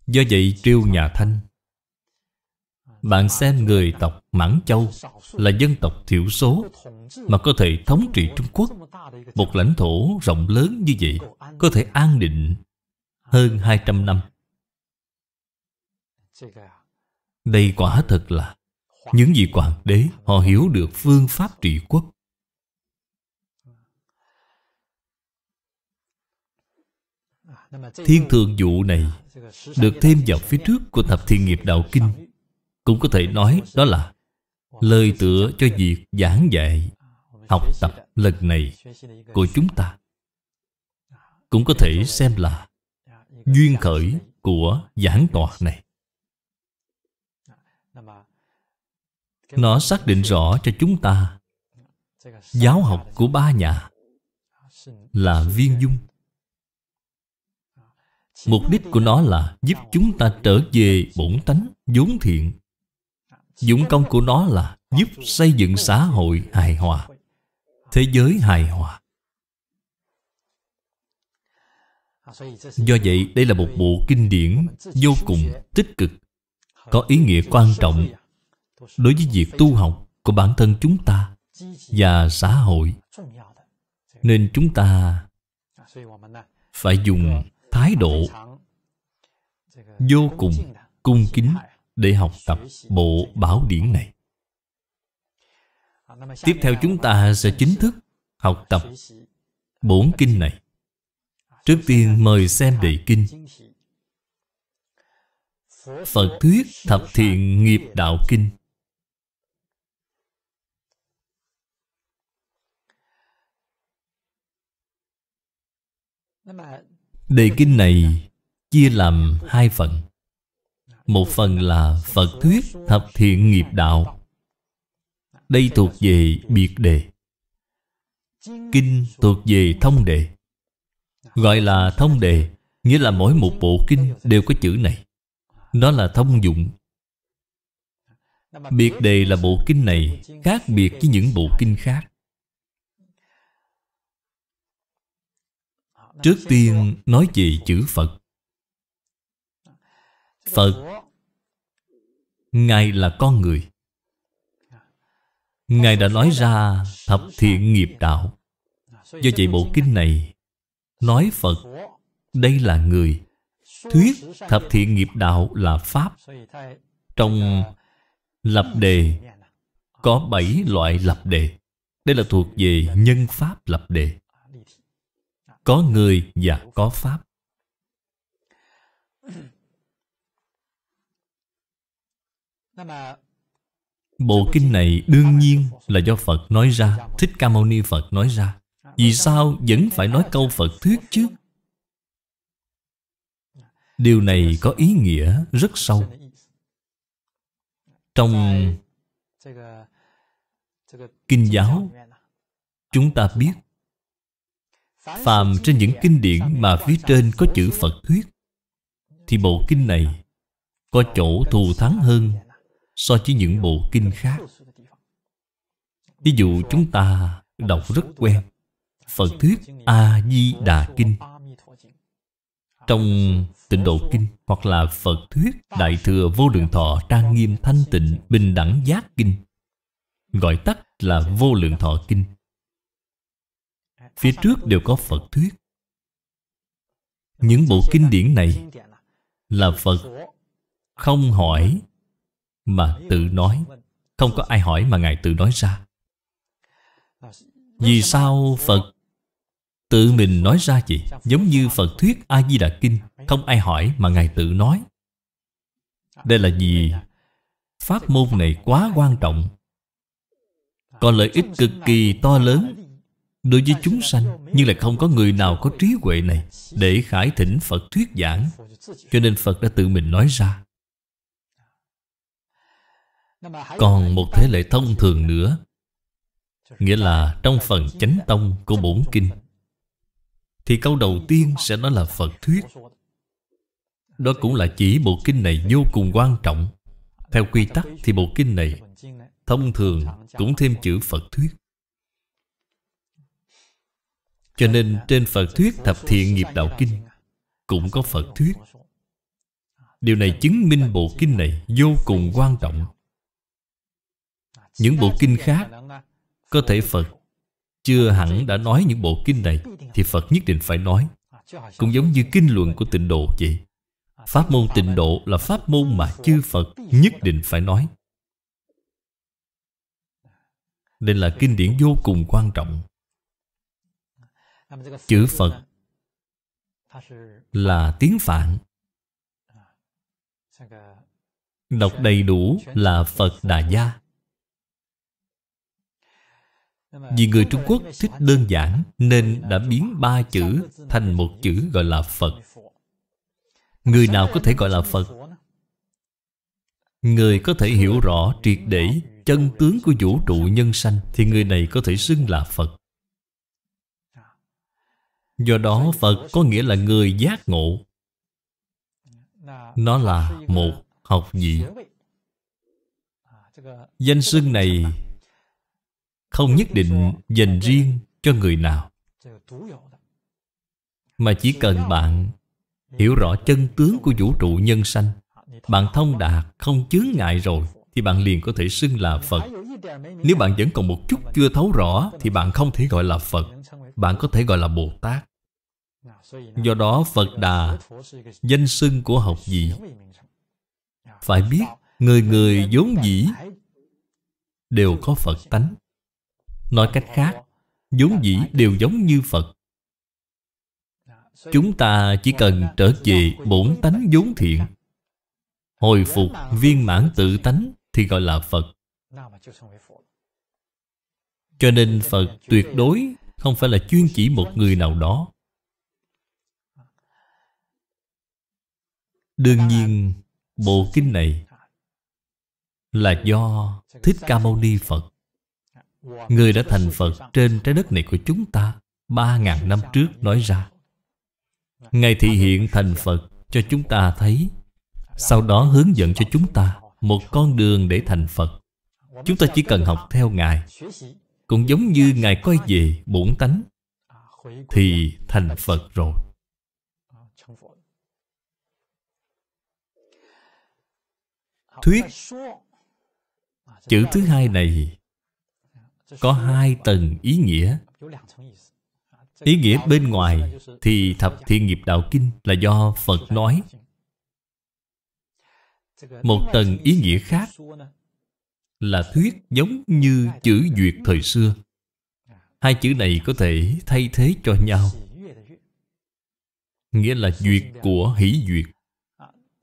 Do vậy triêu nhà Thanh Bạn xem người tộc Mãn Châu Là dân tộc thiểu số Mà có thể thống trị Trung Quốc Một lãnh thổ rộng lớn như vậy Có thể an định hơn 200 năm đây quả thật là những vị hoàng đế họ hiểu được phương pháp trị quốc. Thiên thượng dụ này được thêm vào phía trước của Thập Thiên Nghiệp Đạo Kinh cũng có thể nói đó là lời tựa cho việc giảng dạy học tập lần này của chúng ta cũng có thể xem là duyên khởi của giảng tòa này nó xác định rõ cho chúng ta giáo học của ba nhà là viên dung mục đích của nó là giúp chúng ta trở về bổn tánh vốn thiện dụng công của nó là giúp xây dựng xã hội hài hòa thế giới hài hòa do vậy đây là một bộ kinh điển vô cùng tích cực có ý nghĩa quan trọng đối với việc tu học của bản thân chúng ta và xã hội nên chúng ta phải dùng thái độ vô cùng cung kính để học tập bộ bảo điển này tiếp theo chúng ta sẽ chính thức học tập bổn kinh này trước tiên mời xem đề kinh phật thuyết thập thiện nghiệp đạo kinh đề kinh này chia làm hai phần một phần là phật thuyết thập thiện nghiệp đạo đây thuộc về biệt đề kinh thuộc về thông đề gọi là thông đề nghĩa là mỗi một bộ kinh đều có chữ này nó là thông dụng biệt đề là bộ kinh này khác biệt với những bộ kinh khác Trước tiên nói về chữ Phật Phật Ngài là con người Ngài đã nói ra thập thiện nghiệp đạo dạ, Do vậy bộ kinh này Nói Phật Đây là người Thuyết thập thiện nghiệp đạo là Pháp Trong lập đề Có bảy loại lập đề Đây là thuộc về dạ. nhân Pháp lập đề có người và có pháp bộ kinh này đương nhiên là do phật nói ra thích ca mâu ni phật nói ra vì sao vẫn phải nói câu phật thuyết chứ điều này có ý nghĩa rất sâu trong kinh giáo chúng ta biết Phàm trên những kinh điển mà phía trên có chữ Phật thuyết Thì bộ kinh này có chỗ thù thắng hơn so với những bộ kinh khác Ví dụ chúng ta đọc rất quen Phật thuyết A-di-đà kinh Trong tịnh độ kinh hoặc là Phật thuyết Đại thừa vô lượng thọ trang nghiêm thanh tịnh bình đẳng giác kinh Gọi tắt là vô lượng thọ kinh phía trước đều có phật thuyết những bộ kinh điển này là phật không hỏi mà tự nói không có ai hỏi mà ngài tự nói ra vì sao phật tự mình nói ra vậy giống như phật thuyết a di đà kinh không ai hỏi mà ngài tự nói đây là gì pháp môn này quá quan trọng có lợi ích cực kỳ to lớn Đối với chúng sanh Nhưng lại không có người nào có trí huệ này Để khải thỉnh Phật thuyết giảng Cho nên Phật đã tự mình nói ra Còn một thế lệ thông thường nữa Nghĩa là trong phần chánh tông của bổn kinh Thì câu đầu tiên sẽ nói là Phật thuyết Đó cũng là chỉ bộ kinh này vô cùng quan trọng Theo quy tắc thì bộ kinh này Thông thường cũng thêm chữ Phật thuyết cho nên trên Phật thuyết Thập Thiện Nghiệp Đạo Kinh Cũng có Phật thuyết Điều này chứng minh bộ kinh này vô cùng quan trọng Những bộ kinh khác Có thể Phật chưa hẳn đã nói những bộ kinh này Thì Phật nhất định phải nói Cũng giống như kinh luận của tịnh độ vậy Pháp môn tịnh độ là pháp môn mà chư Phật nhất định phải nói Nên là kinh điển vô cùng quan trọng chữ phật là tiếng phạn đọc đầy đủ là phật đà gia vì người trung quốc thích đơn giản nên đã biến ba chữ thành một chữ gọi là phật người nào có thể gọi là phật người có thể hiểu rõ triệt để chân tướng của vũ trụ nhân sanh thì người này có thể xưng là phật Do đó Phật có nghĩa là người giác ngộ Nó là một học vị Danh xưng này Không nhất định dành riêng cho người nào Mà chỉ cần bạn Hiểu rõ chân tướng của vũ trụ nhân sanh Bạn thông đạt không chướng ngại rồi Thì bạn liền có thể xưng là Phật Nếu bạn vẫn còn một chút chưa thấu rõ Thì bạn không thể gọi là Phật bạn có thể gọi là Bồ Tát. Do đó Phật Đà Danh xưng của học gì Phải biết Người người vốn dĩ Đều có Phật tánh Nói cách khác vốn dĩ đều giống như Phật Chúng ta chỉ cần trở về bổn tánh vốn thiện Hồi phục viên mãn tự tánh Thì gọi là Phật Cho nên Phật tuyệt đối không phải là chuyên chỉ một người nào đó Đương nhiên bộ kinh này Là do Thích Ca Mâu Ni Phật Người đã thành Phật trên trái đất này của chúng ta Ba ngàn năm trước nói ra Ngài thị hiện thành Phật cho chúng ta thấy Sau đó hướng dẫn cho chúng ta Một con đường để thành Phật Chúng ta chỉ cần học theo Ngài cũng giống như Ngài coi về bổn tánh Thì thành Phật rồi Thuyết Chữ thứ hai này Có hai tầng ý nghĩa Ý nghĩa bên ngoài Thì Thập Thiện Nghiệp Đạo Kinh Là do Phật nói Một tầng ý nghĩa khác là thuyết giống như chữ duyệt thời xưa hai chữ này có thể thay thế cho nhau nghĩa là duyệt của hỷ duyệt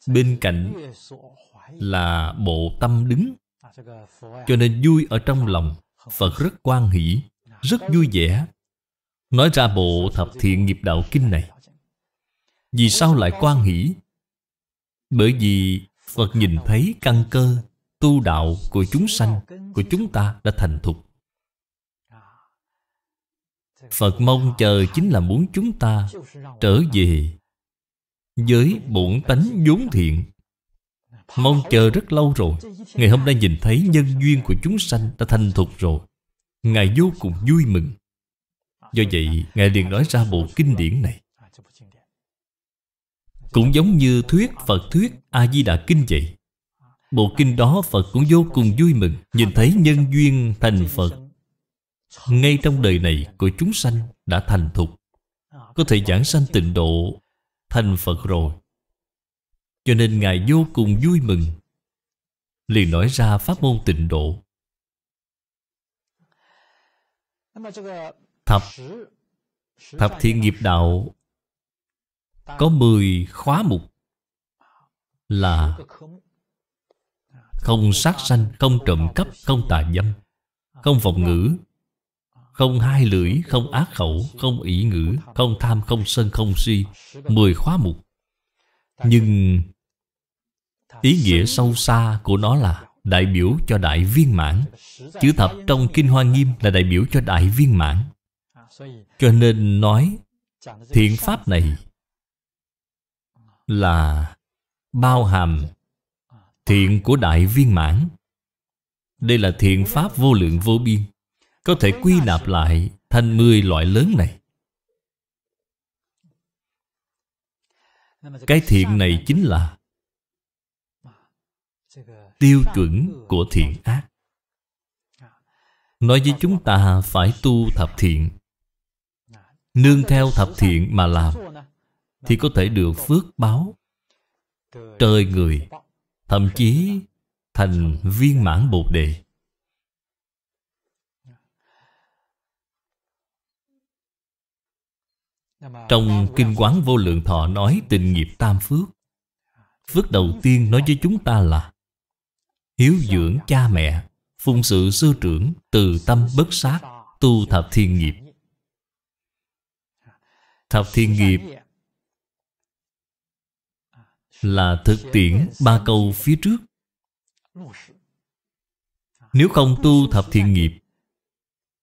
bên cạnh là bộ tâm đứng cho nên vui ở trong lòng phật rất quan hỷ rất vui vẻ nói ra bộ thập thiện nghiệp đạo kinh này vì sao lại quan hỷ bởi vì phật nhìn thấy căn cơ tu đạo của chúng sanh của chúng ta đã thành thục Phật mong chờ chính là muốn chúng ta trở về với bổn tánh vốn thiện Mong chờ rất lâu rồi Ngày hôm nay nhìn thấy nhân duyên của chúng sanh đã thành thục rồi Ngài vô cùng vui mừng Do vậy Ngài liền nói ra bộ kinh điển này Cũng giống như thuyết Phật thuyết A-di-đà kinh vậy Bộ kinh đó Phật cũng vô cùng vui mừng Nhìn thấy nhân duyên thành Phật Ngay trong đời này của chúng sanh đã thành thục Có thể giảng sanh tịnh độ Thành Phật rồi Cho nên Ngài vô cùng vui mừng Liền nói ra pháp môn tịnh độ Thập Thập thiện nghiệp đạo Có 10 khóa mục Là không sát sanh, không trộm cắp, không tà dâm Không vọng ngữ Không hai lưỡi, không ác khẩu, không ý ngữ Không tham, không sân, không si Mười khóa mục Nhưng Ý nghĩa sâu xa của nó là Đại biểu cho đại viên mãn Chữ thập trong Kinh Hoa Nghiêm là đại biểu cho đại viên mãn Cho nên nói Thiện pháp này Là Bao hàm Thiện của Đại Viên Mãn Đây là thiện pháp vô lượng vô biên Có thể quy nạp lại thành 10 loại lớn này Cái thiện này chính là Tiêu chuẩn của thiện ác Nói với chúng ta phải tu thập thiện Nương theo thập thiện mà làm Thì có thể được phước báo Trời người Thậm chí thành viên mãn Bồ Đề Trong Kinh Quán Vô Lượng Thọ nói tình nghiệp tam phước Phước đầu tiên nói với chúng ta là Hiếu dưỡng cha mẹ Phụng sự sư trưởng Từ tâm bất sát Tu thập thiên nghiệp Thập thiên nghiệp là thực tiễn ba câu phía trước nếu không tu thập thiện nghiệp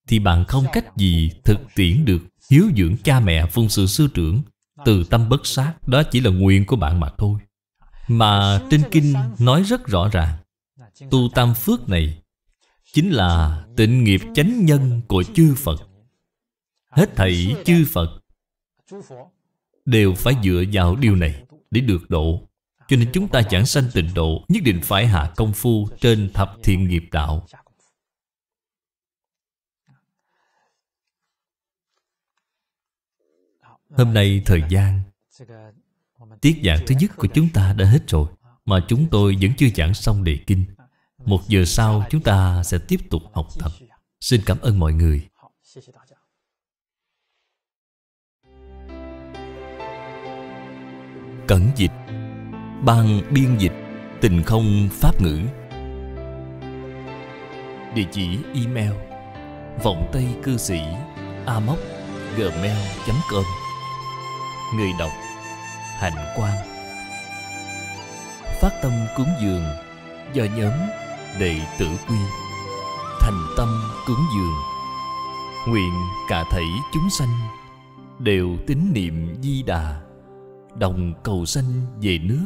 thì bạn không cách gì thực tiễn được hiếu dưỡng cha mẹ phụng sự sư trưởng từ tâm bất sát đó chỉ là nguyện của bạn mà thôi mà trên kinh nói rất rõ ràng tu tam phước này chính là tịnh nghiệp chánh nhân của chư phật hết thảy chư phật đều phải dựa vào điều này để được độ cho nên chúng ta giảng sanh tịnh độ Nhất định phải hạ công phu trên thập thiện nghiệp đạo Hôm nay thời gian Tiết giảng thứ nhất của chúng ta đã hết rồi Mà chúng tôi vẫn chưa giảng xong đề kinh Một giờ sau chúng ta sẽ tiếp tục học tập Xin cảm ơn mọi người Cẩn dịch Ban biên dịch Tình không pháp ngữ Địa chỉ email Vọng Tây cư sĩ amoc gmail.com Người đọc Hạnh Quang Phát tâm cúng dường Do nhóm đệ tử quy Thành tâm cúng dường Nguyện cả thảy chúng sanh Đều tín niệm di đà Đồng cầu sanh về nước